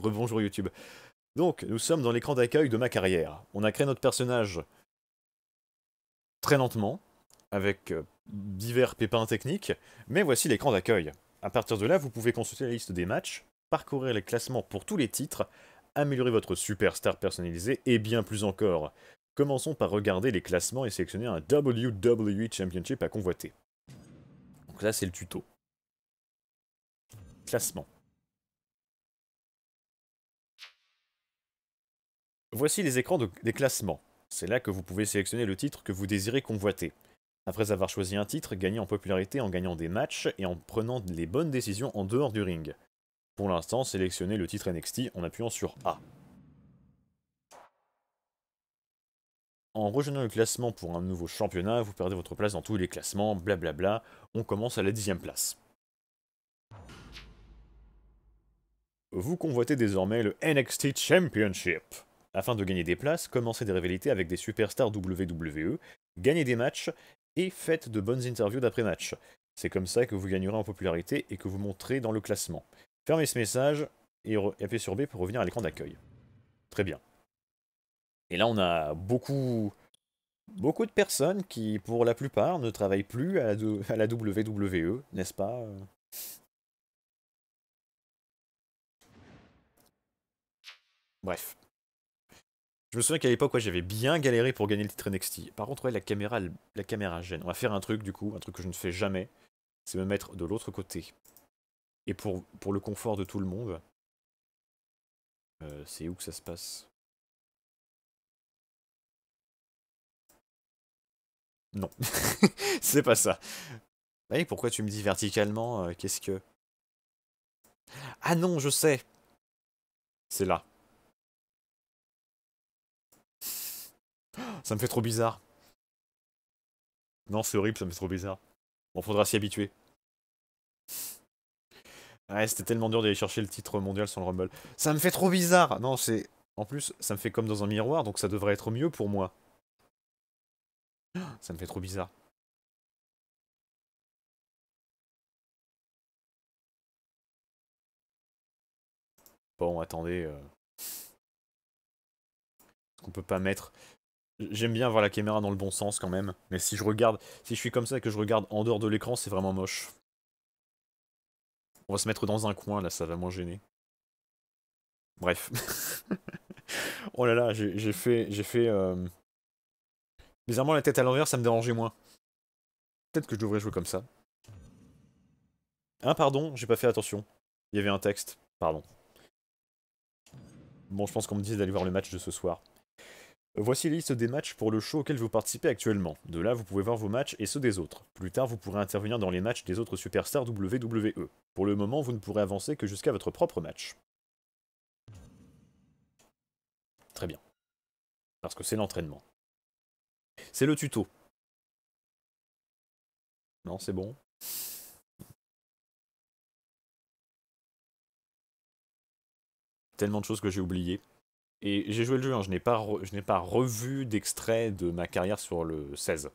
Rebonjour YouTube. Donc, nous sommes dans l'écran d'accueil de ma carrière. On a créé notre personnage très lentement, avec euh, divers pépins techniques, mais voici l'écran d'accueil. À partir de là, vous pouvez consulter la liste des matchs, parcourir les classements pour tous les titres, améliorer votre superstar personnalisé et bien plus encore. Commençons par regarder les classements et sélectionner un WWE Championship à convoiter. Donc là, c'est le tuto. Classement. Voici les écrans des classements. C'est là que vous pouvez sélectionner le titre que vous désirez convoiter. Après avoir choisi un titre, gagnez en popularité en gagnant des matchs et en prenant les bonnes décisions en dehors du ring. Pour l'instant, sélectionnez le titre NXT en appuyant sur A. En rejoignant le classement pour un nouveau championnat, vous perdez votre place dans tous les classements, blablabla, on commence à la dixième place. Vous convoitez désormais le NXT Championship afin de gagner des places, commencez des rivalités avec des superstars WWE, gagnez des matchs et faites de bonnes interviews d'après-match. C'est comme ça que vous gagnerez en popularité et que vous montrez dans le classement. Fermez ce message et appuyez sur B pour revenir à l'écran d'accueil. Très bien. Et là, on a beaucoup, beaucoup de personnes qui, pour la plupart, ne travaillent plus à à la WWE, n'est-ce pas euh? Bref. Je me souviens qu'à l'époque, j'avais bien galéré pour gagner le titre NXT. Par contre, ouais, la caméra, la caméra gêne. On va faire un truc, du coup, un truc que je ne fais jamais, c'est me mettre de l'autre côté. Et pour, pour le confort de tout le monde, euh, c'est où que ça se passe Non, c'est pas ça. Et bah pourquoi tu me dis verticalement euh, Qu'est-ce que... Ah non, je sais C'est là. Ça me fait trop bizarre. Non, c'est horrible, ça me fait trop bizarre. Bon, faudra s'y habituer. Ouais, c'était tellement dur d'aller chercher le titre mondial sur le Rumble. Ça me fait trop bizarre Non, c'est... En plus, ça me fait comme dans un miroir, donc ça devrait être mieux pour moi. Ça me fait trop bizarre. Bon, attendez... Euh. Est-ce qu'on peut pas mettre... J'aime bien voir la caméra dans le bon sens quand même, mais si je regarde, si je suis comme ça et que je regarde en dehors de l'écran, c'est vraiment moche. On va se mettre dans un coin là, ça va moins gêner. Bref. oh là là, j'ai fait, j'ai fait. Euh, bizarrement, la tête à l'envers, ça me dérangeait moins. Peut-être que je devrais jouer comme ça. Ah pardon, j'ai pas fait attention. Il y avait un texte, pardon. Bon, je pense qu'on me disait d'aller voir le match de ce soir. Voici la liste des matchs pour le show auquel vous participez actuellement. De là, vous pouvez voir vos matchs et ceux des autres. Plus tard, vous pourrez intervenir dans les matchs des autres superstars WWE. Pour le moment, vous ne pourrez avancer que jusqu'à votre propre match. Très bien. Parce que c'est l'entraînement. C'est le tuto. Non, c'est bon. Tellement de choses que j'ai oubliées. Et j'ai joué le jeu, hein. je n'ai pas, pas revu d'extrait de ma carrière sur le 16.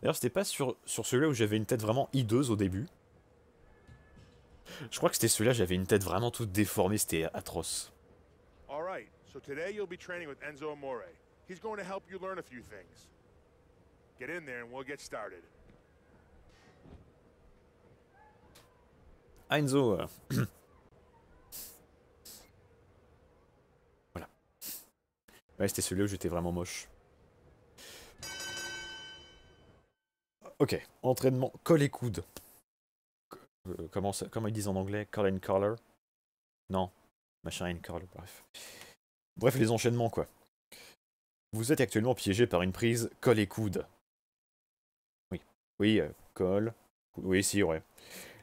D'ailleurs, c'était pas sur, sur celui-là où j'avais une tête vraiment hideuse au début. Je crois que c'était celui-là, j'avais une tête vraiment toute déformée, c'était atroce. All Enzo Enzo, Ouais, c'était celui où j'étais vraiment moche. Ok, entraînement et coude. Euh, comment, ils disent en anglais Call and collar Non, machin and collar, bref. Bref, les enchaînements, quoi. Vous êtes actuellement piégé par une prise col et coude. Oui, oui, euh, col, oui, si, ouais.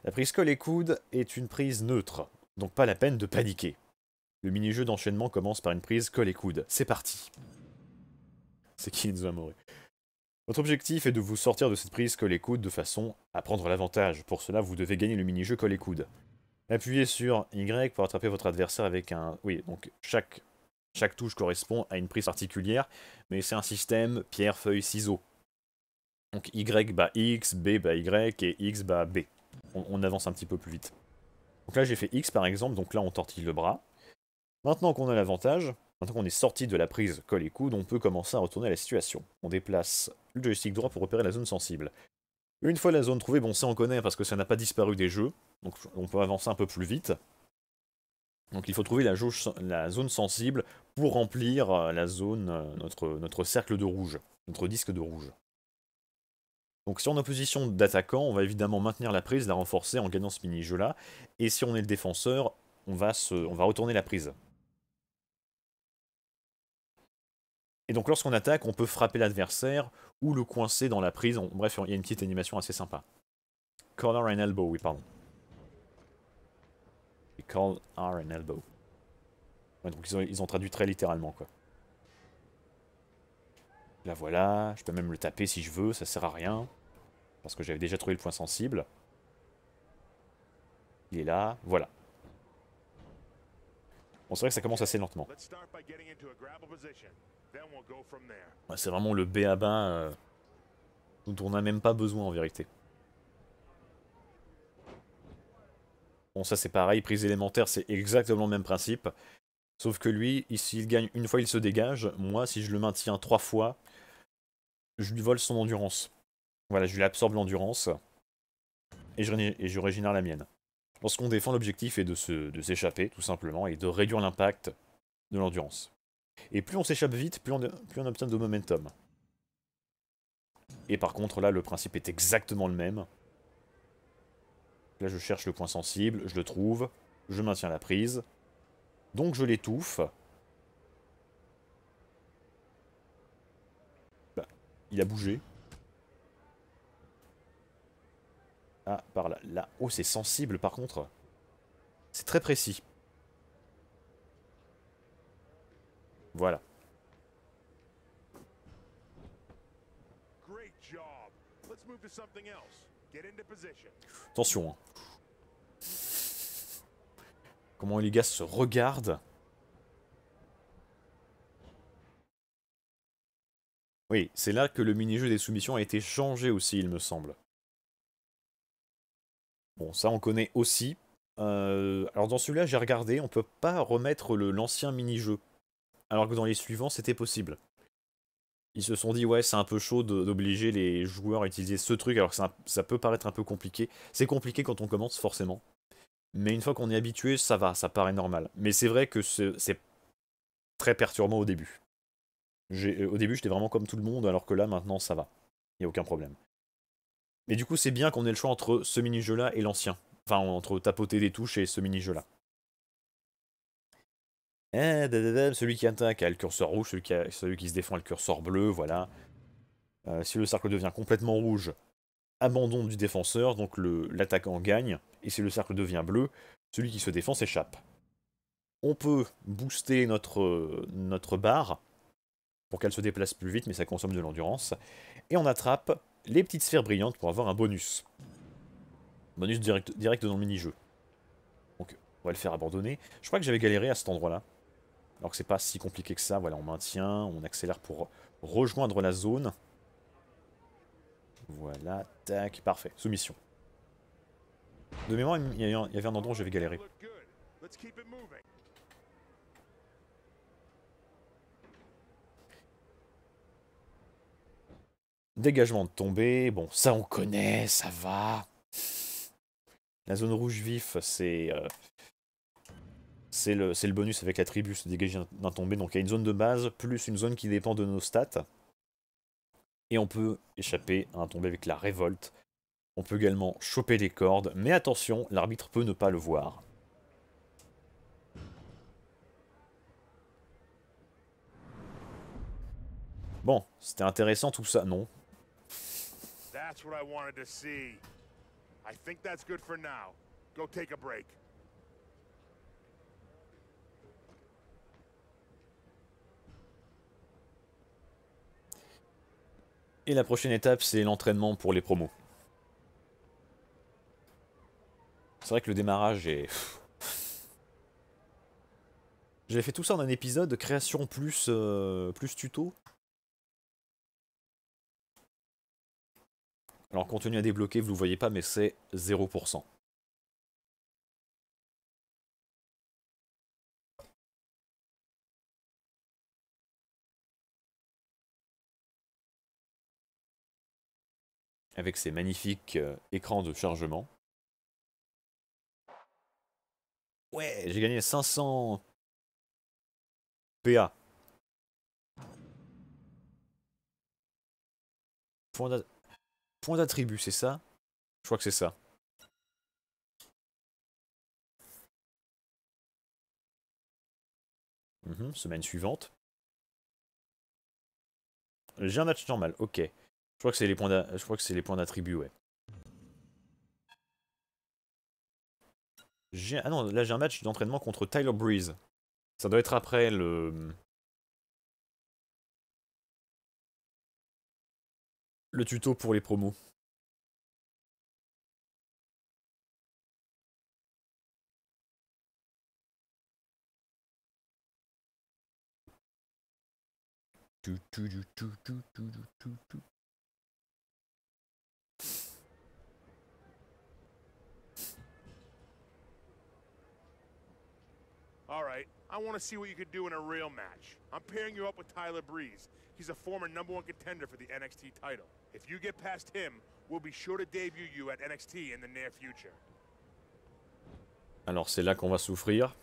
La prise colle et coude est une prise neutre, donc pas la peine de paniquer. Le mini-jeu d'enchaînement commence par une prise colle et coude. C'est parti C'est qui nous a mouru Votre objectif est de vous sortir de cette prise col et coude de façon à prendre l'avantage. Pour cela, vous devez gagner le mini-jeu col et coude. Appuyez sur Y pour attraper votre adversaire avec un... Oui, donc chaque, chaque touche correspond à une prise particulière, mais c'est un système pierre, feuille, ciseaux. Donc Y bat X, B bat Y et X bat B. On, on avance un petit peu plus vite. Donc là j'ai fait X par exemple, donc là on tortille le bras. Maintenant qu'on a l'avantage, maintenant qu'on est sorti de la prise colle et coude, on peut commencer à retourner à la situation. On déplace le joystick droit pour repérer la zone sensible. Une fois la zone trouvée, bon ça on connaît parce que ça n'a pas disparu des jeux, donc on peut avancer un peu plus vite. Donc il faut trouver la, zone sensible pour remplir euh, la zone, euh, notre, cercle de rouge, notre disque de rouge. Donc si on est en position d'attaquant, on va évidemment maintenir la prise, la renforcer en gagnant ce mini-jeu là, et si on est le défenseur, on va retourner la prise. Et donc lorsqu'on attaque, on peut frapper l'adversaire ou le coincer dans la prise. Bref, il y a une petite animation assez sympa. Collar and elbow, oui, pardon. Call R elbow. donc ils ont, traduit très littéralement, quoi. La voilà, je peux même le taper si je veux, ça sert à rien. Parce que j'avais déjà trouvé le point sensible. Il est là, voilà. Bon, c'est vrai que ça commence assez lentement c'est vraiment le B à bas euh, dont on n'a même pas besoin en vérité. Bon, ça c'est pareil, prise élémentaire, c'est exactement le même principe. Sauf que lui, s'il gagne une fois, il se dégage. Moi, si je le maintiens trois fois, je lui vole son endurance. Voilà, je lui absorbe l'endurance. Et je, régénère la mienne. Lorsqu'on défend, l'objectif est de s'échapper, tout simplement, et de réduire l'impact de l'endurance. Et plus on s'échappe vite, plus on, obtient de momentum. Et par contre, là, le principe est exactement le même. Là, je cherche le point sensible, je le trouve, je maintiens la prise. Donc, je l'étouffe. Bah, il a bougé. Ah, par là. Là. Oh, c'est sensible, par contre. C'est très précis. Voilà. Attention. Hein. Comment les gars se regardent. Oui, c'est là que le mini-jeu des soumissions a été changé aussi, il me semble. Bon, ça on connaît aussi. Euh, alors dans celui-là, j'ai regardé, on peut pas remettre l'ancien mini-jeu alors que dans les suivants, c'était possible. Ils se sont dit, ouais, c'est un peu chaud d'obliger les joueurs à utiliser ce truc, alors que ça, peut paraître un peu compliqué. C'est compliqué quand on commence, forcément. Mais une fois qu'on est habitué, ça va, ça paraît normal. Mais c'est vrai que c'est très perturbant au début. Euh, au début, j'étais vraiment comme tout le monde, alors que là, maintenant, ça va. Il n'y a aucun problème. Mais du coup, c'est bien qu'on ait le choix entre ce mini-jeu-là et l'ancien. Enfin, entre tapoter des touches et ce mini-jeu-là. Eh, celui qui attaque a le curseur rouge, celui qui, se défend a le curseur bleu, voilà. Euh, si le cercle devient complètement rouge, abandon du défenseur, donc l'attaquant gagne. Et si le cercle devient bleu, celui qui se défend s'échappe. On peut booster notre, barre pour qu'elle se déplace plus vite, mais ça consomme de l'endurance. Et on attrape les petites sphères brillantes pour avoir un bonus. Bonus direct, direct dans le mini-jeu. Donc, on va le faire abandonner. Je crois que j'avais galéré à cet endroit-là. Alors que c'est pas si compliqué que ça. Voilà, on maintient, on accélère pour rejoindre la zone. Voilà, tac, parfait. Soumission. De mémoire, il y, avait un endroit où j'avais galéré. Dégagement de tombée, bon, ça on connaît, ça va. La zone rouge vif, c'est euh, c'est le, bonus avec la tribu se dégager d'un tombé. Donc il y a une zone de base, plus une zone qui dépend de nos stats. Et on peut échapper à un tombé avec la révolte. On peut également choper les cordes, mais attention, l'arbitre peut ne pas le voir. Bon, c'était intéressant tout ça, non Et la prochaine étape, c'est l'entraînement pour les promos. C'est vrai que le démarrage est... J'avais fait tout ça en un épisode, création plus, euh, plus tuto. Alors contenu à débloquer, vous ne le voyez pas, mais c'est 0%. avec ces magnifiques euh, écrans de chargement. Ouais, j'ai gagné 500 PA. Point d'attribut, c'est ça Je crois que c'est ça. Mhm, semaine suivante. J'ai un match normal, ok. Je crois que c'est les points je d'attribut, ouais. Ah non, là j'ai un match d'entraînement contre Tyler Breeze. Ça doit être après le... Le tuto pour les promos. All right, I want to see what you could do in a real match. I'm pairing you up with Tyler Breeze. He's a former number one contender for the NXT title. If you get past him, we'll be sure to debut you at NXT in the near future. Alors c'est là qu'on va souffrir.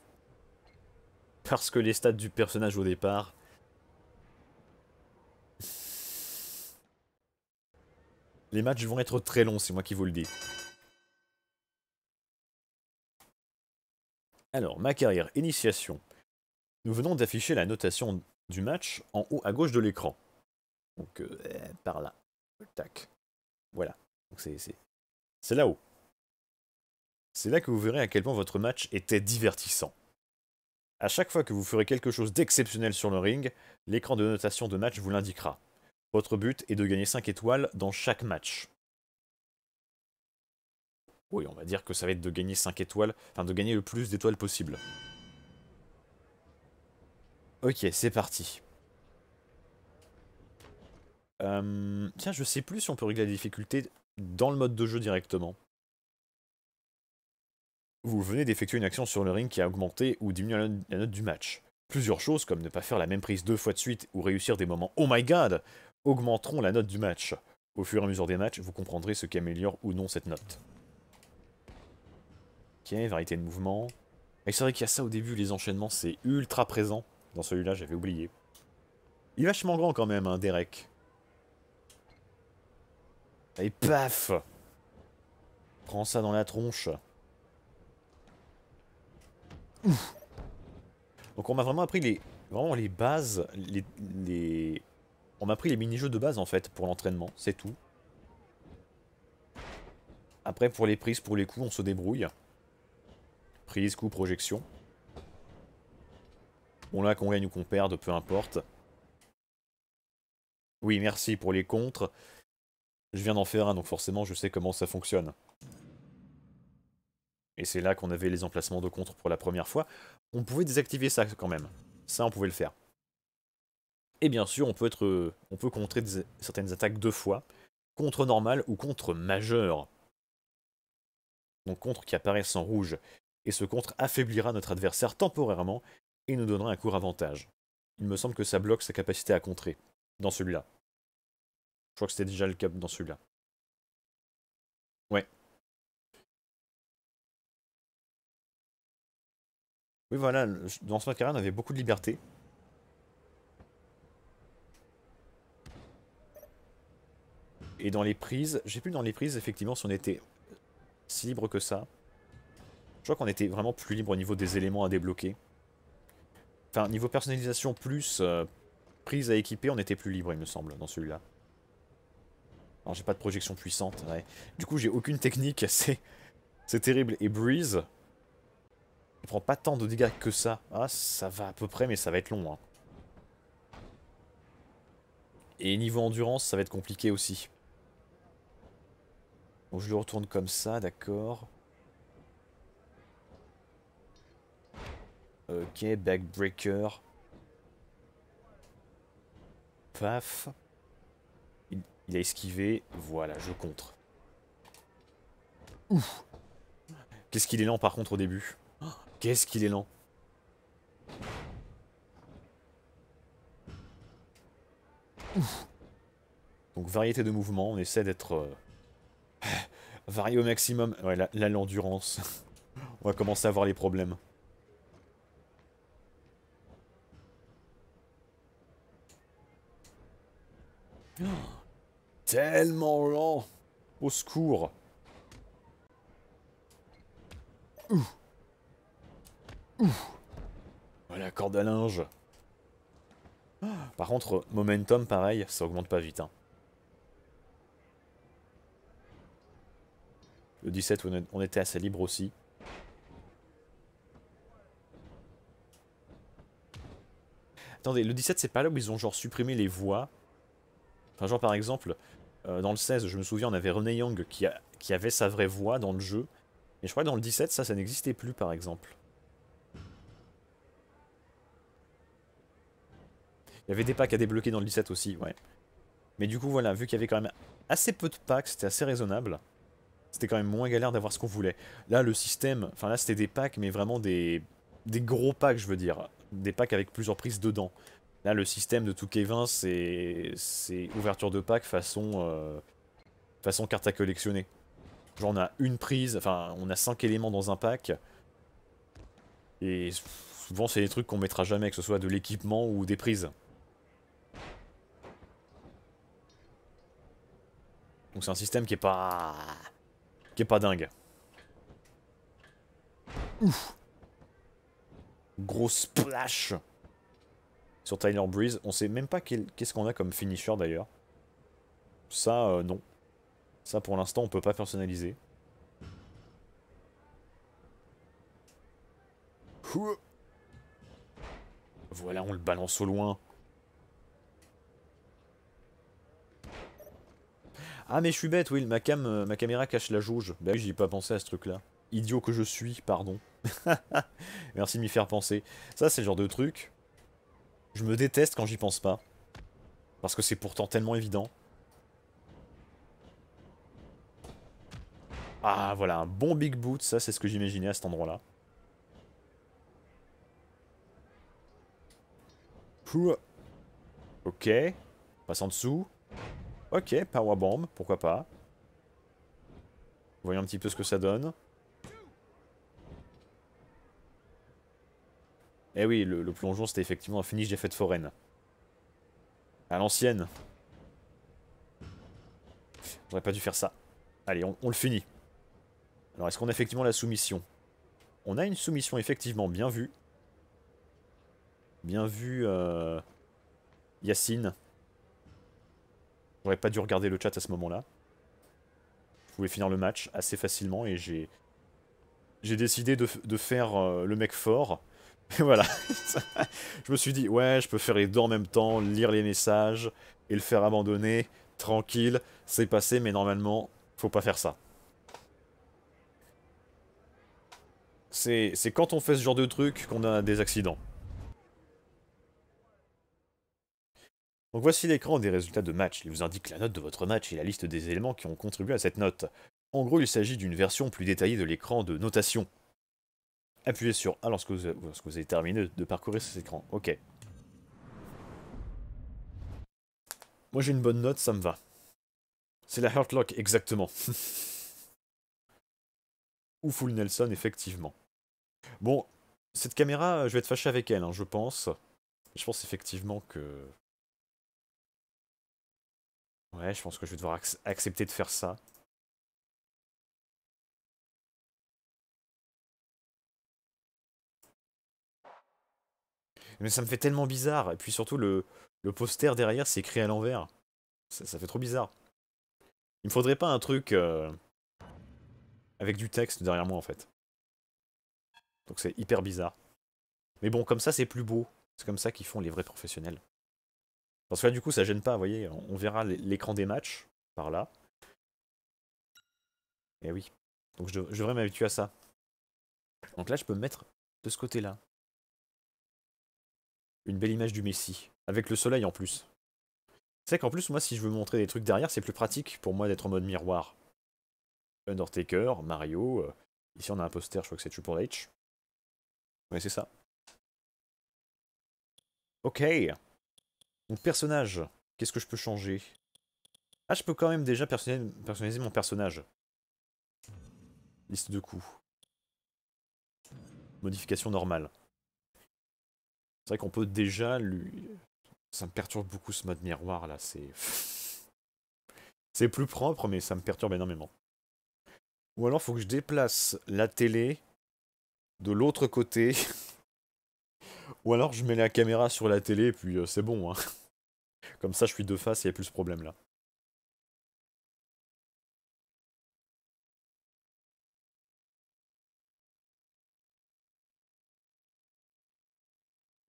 Parce que les stats du personnage au départ... Les matchs vont être très longs, c'est moi qui vous le dis. Alors, ma carrière, initiation. Nous venons d'afficher la notation du match en haut à gauche de l'écran. Donc, euh, eh, par là. Tac. Voilà. c'est là-haut. C'est là que vous verrez à quel point votre match était divertissant. À chaque fois que vous ferez quelque chose d'exceptionnel sur le ring, l'écran de notation de match vous l'indiquera. Votre but est de gagner 5 étoiles dans chaque match. Et on va dire que ça va être de gagner 5 étoiles, enfin de gagner le plus d'étoiles possible. Ok, c'est parti. Euh, tiens, je sais plus si on peut régler la difficulté dans le mode de jeu directement. Vous venez d'effectuer une action sur le ring qui a augmenté ou diminué la note, la note du match. Plusieurs choses, comme ne pas faire la même prise deux fois de suite ou réussir des moments « Oh my god !» augmenteront la note du match. Au fur et à mesure des matchs, vous comprendrez ce qui améliore ou non cette note. Ok, variété de mouvements. Et c'est vrai qu'il y a ça au début, les enchaînements, c'est ultra présent. Dans celui-là, j'avais oublié. Il est vachement grand quand même, hein, Derek. Et paf Prends ça dans la tronche. Ouf Donc on m'a vraiment appris les, vraiment les bases, les, les... on m'a appris les mini-jeux de base en fait pour l'entraînement, c'est tout. Après pour les prises, pour les coups, on se débrouille. Prise, coup, projection. on là, qu'on gagne ou qu'on perde, peu importe. Oui, merci pour les contres. Je viens d'en faire un, donc forcément, je sais comment ça fonctionne. Et c'est là qu'on avait les emplacements de contre pour la première fois. On pouvait désactiver ça quand même. Ça, on pouvait le faire. Et bien sûr, on peut, être, euh, on peut contrer certaines attaques deux fois. Contre normal ou contre majeur. Donc contre qui apparaissent en rouge, et ce contre affaiblira notre adversaire temporairement et nous donnera un court avantage. Il me semble que ça bloque sa capacité à contrer, dans celui-là. Je crois que c'était déjà le cap dans celui-là. Ouais. Oui, voilà, dans ce matériel, on avait beaucoup de liberté. Et dans les prises, j'ai plus dans les prises, effectivement, si on était si libre que ça. Je crois qu'on était vraiment plus libre au niveau des éléments à débloquer. Enfin, niveau personnalisation plus euh, prise à équiper, on était plus libre, il me semble, dans celui-là. Alors, j'ai pas de projection puissante, ouais. Du coup, j'ai aucune technique, c'est... terrible. Et Breeze... Il prend pas tant de dégâts que ça. Ah, ça va à peu près, mais ça va être long, hein. Et niveau endurance, ça va être compliqué aussi. Bon je le retourne comme ça, d'accord. Ok, backbreaker. Paf. Il, a esquivé. Voilà, je contre. Ouf. Qu'est-ce qu'il est lent par contre au début. Qu'est-ce qu'il est lent. Ouf. Donc variété de mouvements, on essaie d'être... Euh, varié au maximum. Ouais, là, l'endurance. on va commencer à avoir les problèmes. Oh, tellement lent. Au secours. Ouh. Ouh. Voilà, corde à linge. Par contre, momentum, pareil, ça augmente pas vite. Hein. Le 17, on était assez libre aussi. Attendez, le 17, c'est pas là où ils ont genre supprimé les voix Enfin, genre par exemple, euh, dans le 16, je me souviens, on avait René Young qui, avait sa vraie voix dans le jeu. Mais je crois que dans le 17, ça, ça n'existait plus par exemple. Il y avait des packs à débloquer dans le 17 aussi, ouais. Mais du coup, voilà, vu qu'il y avait quand même assez peu de packs, c'était assez raisonnable. C'était quand même moins galère d'avoir ce qu'on voulait. Là, le système, enfin là, c'était des packs, mais vraiment des, des gros packs, je veux dire. Des packs avec plusieurs prises dedans. Là, le système de tout 20, c'est ouverture de pack euh, façon, carte à collectionner. Genre, on a une prise, enfin, on a cinq éléments dans un pack. Et souvent, c'est des trucs qu'on mettra jamais, que ce soit de l'équipement ou des prises. Donc c'est un système qui est pas... qui est pas dingue. Ouf Grosse splash sur Tyler Breeze. On sait même pas qu'est-ce qu'on a comme finisher d'ailleurs. Ça, euh, non. Ça, pour l'instant, on peut pas personnaliser. Voilà, on le balance au loin. Ah mais je suis bête, oui, ma, cam, euh, ma caméra cache la jauge. Bah oui, j'y ai pas pensé à ce truc-là. Idiot que je suis, pardon. Merci de m'y faire penser. Ça, c'est le genre de truc je me déteste quand j'y pense pas. Parce que c'est pourtant tellement évident. Ah voilà, un bon big boot, ça c'est ce que j'imaginais à cet endroit-là. Ok. Passe en dessous. Ok, power bomb, pourquoi pas. Voyons un petit peu ce que ça donne. Eh oui, le, plongeon, c'était effectivement un finish des fêtes foraines. À l'ancienne. J'aurais pas dû faire ça. Allez, on, le finit. Alors, est-ce qu'on a effectivement la soumission On a une soumission, effectivement, bien vue. Bien vue, euh... Yacine. J'aurais pas dû regarder le chat à ce moment-là. Je voulais finir le match assez facilement et j'ai... J'ai décidé de, faire euh, le mec fort. voilà. je me suis dit, ouais, je peux faire les deux en même temps, lire les messages et le faire abandonner, tranquille, c'est passé, mais normalement, faut pas faire ça. C'est quand on fait ce genre de truc qu'on a des accidents. Donc voici l'écran des résultats de match. Il vous indique la note de votre match et la liste des éléments qui ont contribué à cette note. En gros, il s'agit d'une version plus détaillée de l'écran de notation, appuyez sur A lorsque vous, lorsque vous avez terminé de parcourir cet écran. Ok. Moi j'ai une bonne note, ça me va. C'est la Heartlock exactement. Ou Full Nelson, effectivement. Bon, cette caméra, je vais être fâché avec elle, hein, je pense. Je pense effectivement que... Ouais, je pense que je vais devoir accepter de faire ça. Mais ça me fait tellement bizarre. Et puis surtout, le, le poster derrière, c'est écrit à l'envers. Ça, fait trop bizarre. Il me faudrait pas un truc euh, avec du texte derrière moi, en fait. Donc c'est hyper bizarre. Mais bon, comme ça, c'est plus beau. C'est comme ça qu'ils font les vrais professionnels. Parce que là, du coup, ça gêne pas, vous voyez. On verra l'écran des matchs, par là. Et eh oui. Donc je, je devrais m'habituer à ça. Donc là, je peux me mettre de ce côté-là. Une belle image du Messie. Avec le soleil en plus. C'est qu'en plus, moi, si je veux montrer des trucs derrière, c'est plus pratique pour moi d'être en mode miroir. Undertaker, Mario. Euh, ici, on a un poster, je crois que c'est Triple H. Ouais, c'est ça. Ok. Donc, personnage. Qu'est-ce que je peux changer Ah, je peux quand même déjà personnaliser mon personnage. Liste de coups. Modification normale. C'est vrai qu'on peut déjà lui. Ça me perturbe beaucoup ce mode miroir là, c'est. C'est plus propre, mais ça me perturbe énormément. Ou alors, faut que je déplace la télé de l'autre côté. Ou alors, je mets la caméra sur la télé, et puis euh, c'est bon. Hein. Comme ça, je suis de face, il n'y a plus ce problème là.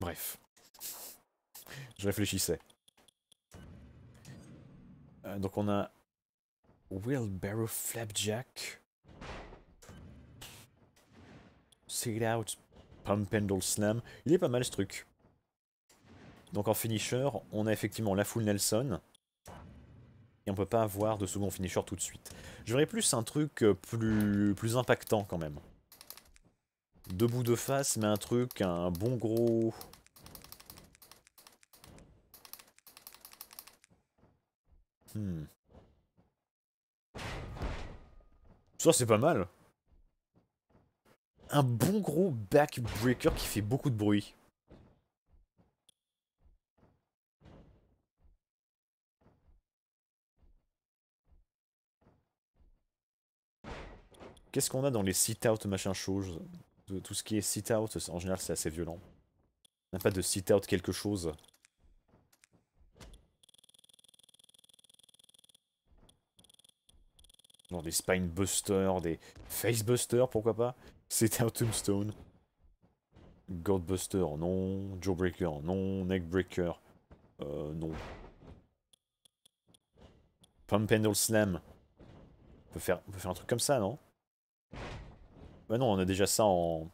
Bref. Je réfléchissais. Euh, donc on a Wheelbarrow Flapjack. Sail Out Pump Pendle Slam. Il est pas mal ce truc. Donc en finisher, on a effectivement la full Nelson. Et on peut pas avoir de second finisher tout de suite. Je plus un truc euh, plus, plus impactant quand même. Debout de face, mais un truc, un bon gros Hmm. Ça, c'est pas mal. Un bon gros backbreaker qui fait beaucoup de bruit. Qu'est-ce qu'on a dans les sit-out machin chose Tout ce qui est sit-out, en général, c'est assez violent. On n'a pas de sit-out quelque chose. Non, des Spinebusters, des Facebusters, pourquoi pas. C'était un Tombstone. Godbuster, non. Jawbreaker, non. Neckbreaker, euh, non. Pump and Slam. On peut, faire, un truc comme ça, non Bah non, on a déjà ça en...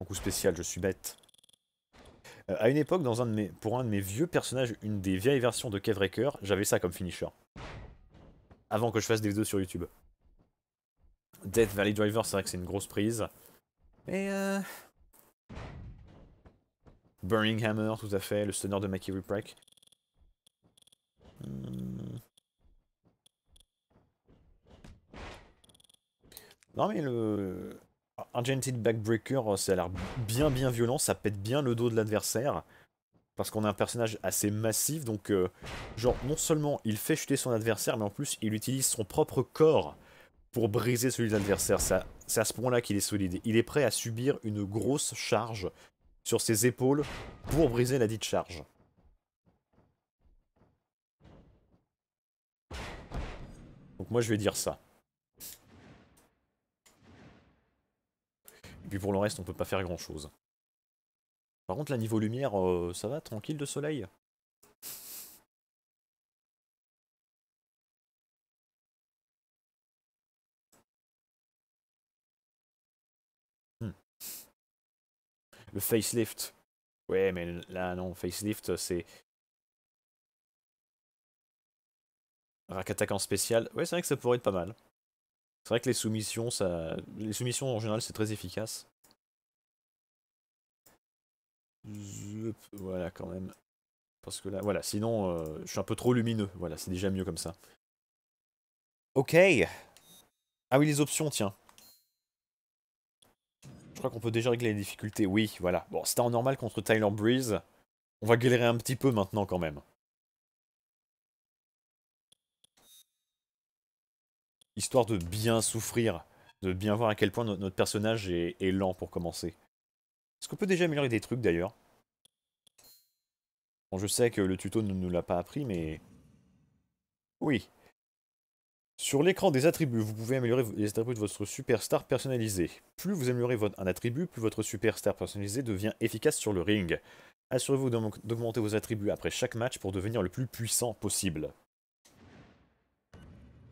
en coup spécial, je suis bête. Euh, à une époque, dans un de mes, pour un de mes vieux personnages, une des vieilles versions de Kevraker, j'avais ça comme finisher avant que je fasse des vidéos sur YouTube. Death Valley Driver, c'est vrai que c'est une grosse prise. Mais euh... Burning Hammer, tout à fait, le stunner de Maki hmm. Non mais le... Argented Backbreaker, ça a l'air bien bien violent, ça pète bien le dos de l'adversaire. Parce qu'on a un personnage assez massif, donc euh, genre non seulement il fait chuter son adversaire, mais en plus il utilise son propre corps pour briser celui de l'adversaire. C'est à ce point-là qu'il est solide. Il est prêt à subir une grosse charge sur ses épaules pour briser la dite charge. Donc moi je vais dire ça. Et puis pour le reste on peut pas faire grand chose. Par contre, là, niveau lumière, euh, ça va, tranquille de soleil hmm. Le facelift. Ouais, mais là, non, facelift, c'est... Rack attaquant spécial. Ouais, c'est vrai que ça pourrait être pas mal. C'est vrai que les soumissions, ça... Les soumissions, en général, c'est très efficace. Voilà, quand même. Parce que là, voilà, sinon, euh, je suis un peu trop lumineux. Voilà, c'est déjà mieux comme ça. Ok. Ah oui, les options, tiens. Je crois qu'on peut déjà régler les difficultés. Oui, voilà. Bon, c'était en normal contre Tyler Breeze. On va galérer un petit peu maintenant, quand même. Histoire de bien souffrir. De bien voir à quel point notre personnage est, est lent pour commencer. Est-ce qu'on peut déjà améliorer des trucs d'ailleurs Bon, je sais que le tuto ne nous l'a pas appris, mais... Oui. Sur l'écran des attributs, vous pouvez améliorer les attributs de votre superstar personnalisé. Plus vous améliorez un attribut, plus votre superstar personnalisé devient efficace sur le ring. Assurez-vous d'augmenter vos attributs après chaque match pour devenir le plus puissant possible.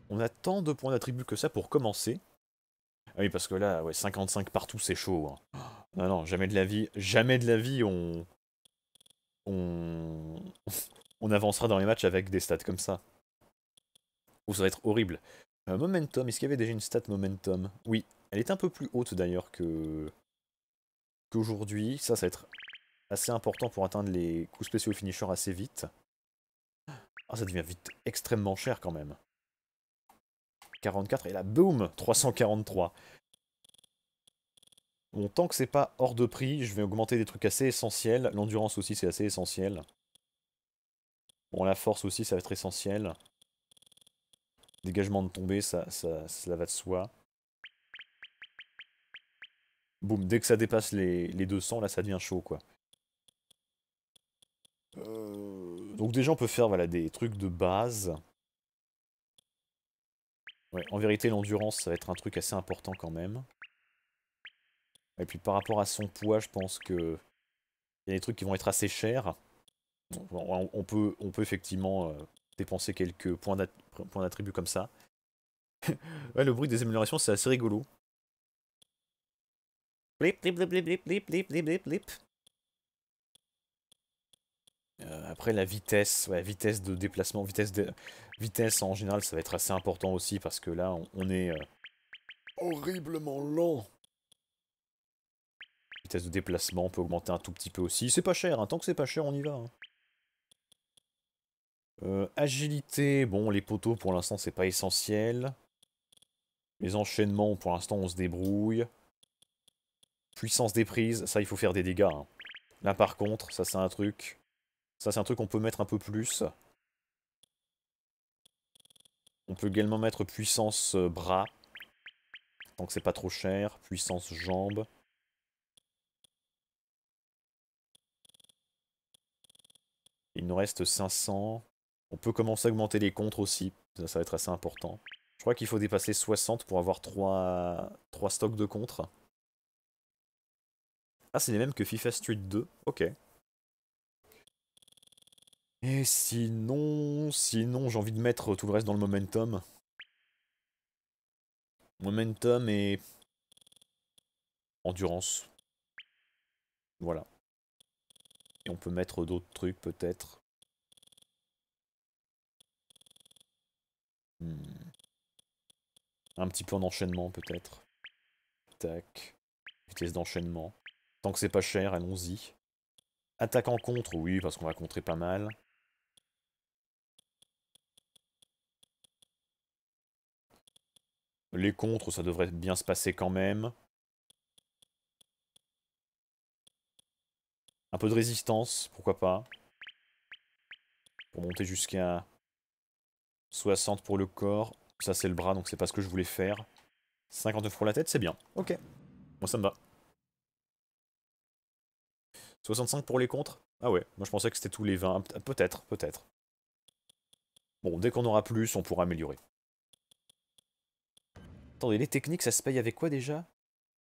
On a tant de points d'attributs que ça pour commencer. Ah oui, parce que là, ouais, 55 partout, c'est chaud. Hein. Non, non, jamais de la vie, jamais de la vie on, on, on avancera dans les matchs avec des stats comme ça. Ou ça va être horrible. Euh, momentum, est-ce qu'il y avait déjà une stat momentum Oui, elle est un peu plus haute d'ailleurs que qu'aujourd'hui. Ça, ça va être assez important pour atteindre les coups spéciaux et finishers assez vite. Ah, ça devient vite extrêmement cher quand même. 44 et là, boum 343. Bon, tant que c'est pas hors de prix, je vais augmenter des trucs assez essentiels. L'endurance aussi, c'est assez essentiel. Bon, la force aussi, ça va être essentiel. Dégagement de tomber, ça, ça, va de soi. Boum, dès que ça dépasse les, 200, là, ça devient chaud, quoi. Euh, donc déjà, on peut faire voilà, des trucs de base. Ouais, en vérité, l'endurance, ça va être un truc assez important quand même. Et puis par rapport à son poids, je pense que il y a des trucs qui vont être assez chers. On, peut, on peut effectivement euh, dépenser quelques points d'attribut comme ça. le bruit des améliorations, c'est assez rigolo. après la vitesse, ouais, vitesse de déplacement, vitesse, de... vitesse en général, ça va être assez important aussi parce que là, on, est euh, horriblement lent de déplacement peut augmenter un tout petit peu aussi. C'est pas cher, hein. tant que c'est pas cher, on y va. Hein. Euh, agilité, bon, les poteaux pour l'instant c'est pas essentiel. Les enchaînements, pour l'instant on se débrouille. Puissance des prises, ça il faut faire des dégâts. Hein. Là par contre, ça c'est un truc. Ça c'est un truc qu'on peut mettre un peu plus. On peut également mettre puissance euh, bras. Tant que c'est pas trop cher. Puissance jambes. Il nous reste 500. On peut commencer à augmenter les contres aussi. Ça, va être assez important. Je crois qu'il faut dépasser 60 pour avoir 3, stocks de contres. Ah, c'est les mêmes que FIFA Street 2. Ok. Et sinon... Sinon, j'ai envie de mettre tout le reste dans le Momentum. Momentum et... Endurance. Voilà. Et on peut mettre d'autres trucs peut-être. Hmm. Un petit peu en enchaînement peut-être. Tac. Vitesse d'enchaînement. Tant que c'est pas cher, allons-y. Attaque en contre, oui, parce qu'on va contrer pas mal. Les contres, ça devrait bien se passer quand même. Un peu de résistance, pourquoi pas. Pour monter jusqu'à 60 pour le corps. Ça, c'est le bras, donc c'est pas ce que je voulais faire. 59 pour la tête, c'est bien. Ok. Moi, ça me va. 65 pour les contres Ah ouais, moi je pensais que c'était tous les 20. Peut-être, peut-être. Bon, dès qu'on aura plus, on pourra améliorer. Attendez, les techniques, ça se paye avec quoi déjà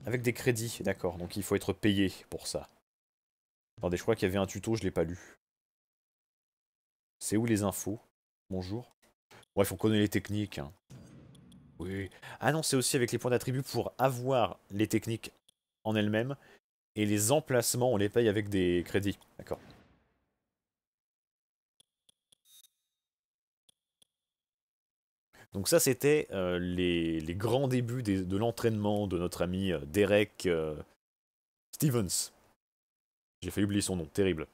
Avec des crédits, d'accord. Donc il faut être payé pour ça. Attendez, je crois qu'il y avait un tuto, je l'ai pas lu. C'est où les infos Bonjour. il on connaît les techniques. Hein. Oui. Ah non, c'est aussi avec les points d'attribut pour avoir les techniques en elles-mêmes. Et les emplacements, on les paye avec des crédits. D'accord. Donc ça, c'était euh, les, grands débuts de l'entraînement de notre ami euh, Derek euh, Stevens. J'ai fait oublier son nom, terrible.